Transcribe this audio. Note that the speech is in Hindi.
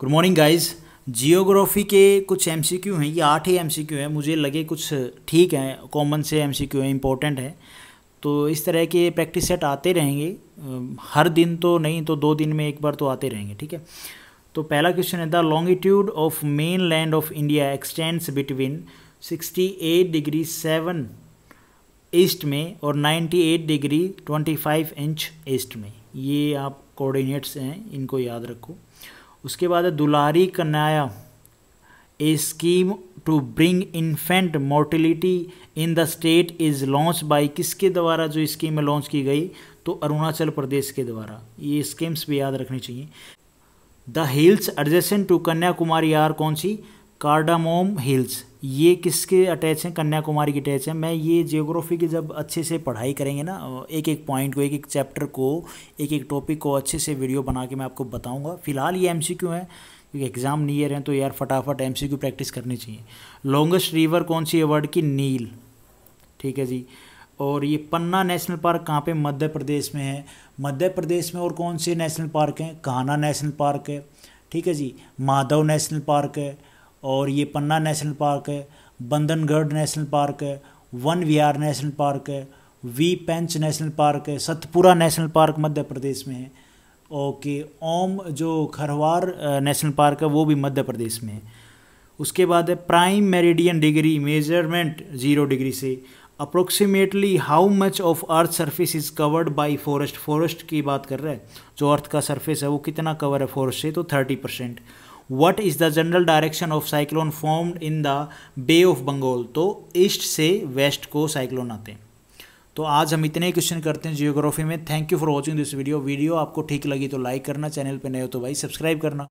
गुड मॉर्निंग गाइज जियोग्राफी के कुछ एम सी क्यू हैं ये आठ ही एम सी क्यू हैं मुझे लगे कुछ ठीक हैं कॉमन से एम सी क्यू हैं इंपॉर्टेंट हैं तो इस तरह के प्रैक्टिस सेट आते रहेंगे हर दिन तो नहीं तो दो दिन में एक बार तो आते रहेंगे ठीक है तो पहला क्वेश्चन है the longitude of mainland of India extends between eight degree seven east में और eight degree five inch east में ये आप कोऑर्डिनेट्स हैं इनको याद रखो उसके बाद है दुलारी कन्याया a scheme to bring infant mortality in the state is launch by किसके द्वारा जो स्कीम लॉन्च की गई तो अरुणाचल प्रदेश के द्वारा ये स्कीम्स भी याद रखनी चाहिए the hills adjacent to Kanyakumari are कौन सी कार्डामोम हिल्स ये किसके अटैच हैं कन्याकुमारी के अटैच हैं मैं ये जियोग्राफी की जब अच्छे से पढ़ाई करेंगे ना एक एक पॉइंट को एक एक चैप्टर को एक एक टॉपिक को अच्छे से वीडियो बना के मैं आपको बताऊंगा फिलहाल ये क्यू है क्योंकि एग्ज़ाम नियर हैं तो यार फटाफट क्यू प्रैक्टिस करनी चाहिए लॉन्गेस्ट रिवर कौन सी है वर्ड की नील ठीक है जी और ये पन्ना नेशनल पार्क कहाँ पे मध्य प्रदेश में है मध्य प्रदेश में और कौन से नेशनल पार्क हैं कान्हा नेशनल पार्क है ठीक है जी माधव नेशनल पार्क है और ये पन्ना नेशनल पार्क है बंधनगढ़ नेशनल पार्क है वन विहार नेशनल पार्क है वी पेंच नेशनल पार्क है सतपुरा नेशनल पार्क मध्य प्रदेश में है ओके ओम जो खरवार नेशनल पार्क है वो भी मध्य प्रदेश में है उसके बाद है prime meridian degree measurement zero degree से approximately how much of earth surface is covered by forest forest की बात कर रहे हैं जो अर्थ का सरफेस है वो कितना कवर है फॉरेस्ट से तो thirty percent what is the general direction of cyclone formed in the bay of Bengal तो ईस्ट से वेस्ट को साइक्लोन आते हैं तो आज हम इतने क्वेश्चन करते हैं जियोग्राफी में thank you for watching this video video आपको ठीक लगी तो लाइक करना चैनल पर नए हो तो भाई सब्सक्राइब करना